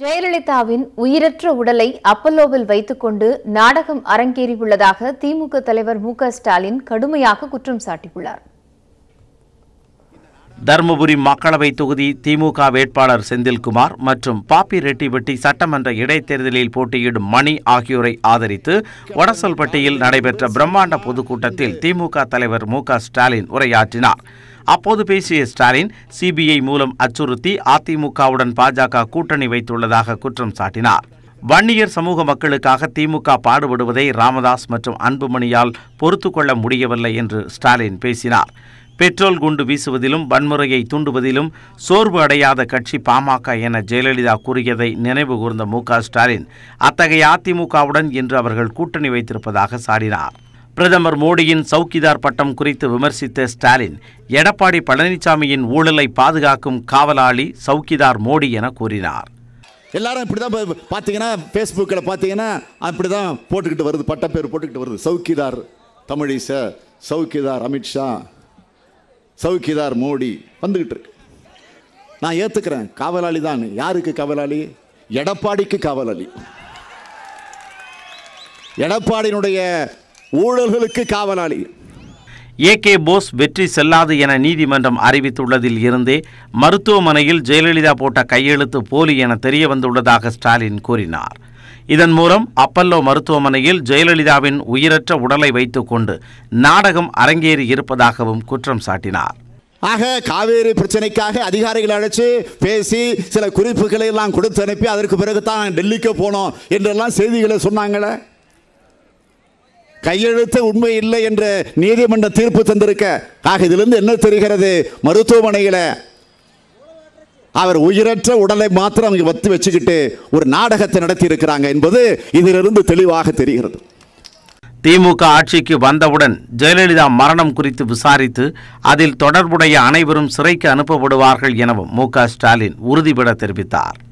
ஜெயலலிதாவின் உயிரற்ற உடலை அப்பல்லோவில் வைத்துக்கொண்டு நாடகம் அரங்கேறியுள்ளதாக திமுக தலைவர் மு ஸ்டாலின் கடுமையாக குற்றம் சாட்டியுள்ளார் தருமபுரி மக்களவை தொகுதி திமுக வேட்பாளர் செந்தில்குமார் மற்றும் பாப்பி வெட்டி சட்டமன்ற இடைத்தேர்தலில் போட்டியிடும் மணி ஆகியோரை ஆதரித்து வடசல்பட்டியில் நடைபெற்ற பிரம்மாண்ட பொதுக்கூட்டத்தில் திமுக தலைவர் மு ஸ்டாலின் உரையாற்றினார் அப்போது பேசிய ஸ்டாலின் சிபிஐ மூலம் அச்சுறுத்தி அதிமுகவுடன் பாஜக கூட்டணி வைத்துள்ளதாக குற்றம் சாட்டினார் வன்னியர் சமூக மக்களுக்காக திமுக பாடுபடுவதை ராமதாஸ் மற்றும் அன்புமணியால் பொறுத்துக்கொள்ள முடியவில்லை என்று ஸ்டாலின் பேசினார் பெட்ரோல் குண்டு வீசுவதிலும் வன்முறையை தூண்டுவதிலும் சோர்வு அடையாத கட்சி பாமக என ஜெயலலிதா கூறியதை நினைவு கூர்ந்த மு ஸ்டாலின் அத்தகைய அதிமுகவுடன் இன்று அவர்கள் கூட்டணி வைத்திருப்பதாக சாடினார் பிரதமர் மோடியின் சவுக்கிதார் பட்டம் குறித்து விமர்சித்த ஸ்டாலின் எடப்பாடி பழனிசாமியின் ஊழலை பாதுகாக்கும் காவலாளி சவுக்கிதார் மோடி என கூறினார் எல்லாரும் இப்படி தான் பார்த்தீங்கன்னா ஃபேஸ்புக்கில் பார்த்தீங்கன்னா அப்படிதான் போட்டுக்கிட்டு வருது பட்டப்பேர் போட்டுக்கிட்டு வருது சவுக்கிதார் தமிழிசை சவுக்கிதார் அமித்ஷா சவுக்கிதார் மோடி வந்துக்கிட்டு இருக்கு நான் ஏற்றுக்கிறேன் காவலாளி தான் யாருக்கு காவலாளி எடப்பாடிக்கு காவலாளி எடப்பாடியினுடைய ஊழல்களுக்கு காவலாளி ஏ கே போஸ் வெற்றி செல்லாது என நீதிமன்றம் அறிவித்துள்ளதில் இருந்தே மருத்துவமனையில் ஜெயலலிதா போட்ட கையெழுத்து போலி என தெரிய வந்துள்ளதாக ஸ்டாலின் கூறினார் இதன் மூலம் அப்பல்லோ மருத்துவமனையில் ஜெயலலிதாவின் உயிரற்ற உடலை வைத்துக்கொண்டு நாடகம் அரங்கேறி இருப்பதாகவும் குற்றம் சாட்டினார் ஆக காவேரி பிரச்சனைக்காக அதிகாரிகள் அழைச்சு பேசி சில குறிப்புகளை எல்லாம் கொடுத்து அனுப்பி அதற்கு பிறகு தான் டெல்லிக்கு போனோம் என்றெல்லாம் செய்திகளை சொன்னாங்களே கையெழுத்து உண்மை இல்லை என்ற நீதிமன்ற தீர்ப்பு தந்திருக்க ஆக இதிலிருந்து என்ன தெரிகிறது மருத்துவமனையில் அவர் உயிரற்ற உடலை மாத்திரம் அவங்க வத்து வச்சுக்கிட்டு ஒரு நாடகத்தை நடத்தி இருக்கிறாங்க என்பது இதிலிருந்து தெளிவாக தெரிகிறது திமுக ஆட்சிக்கு வந்தவுடன் ஜெயலலிதா மரணம் குறித்து விசாரித்து அதில் தொடர்புடைய அனைவரும் சிறைக்கு அனுப்பப்படுவார்கள் எனவும் மு ஸ்டாலின் உறுதிபட தெரிவித்தார்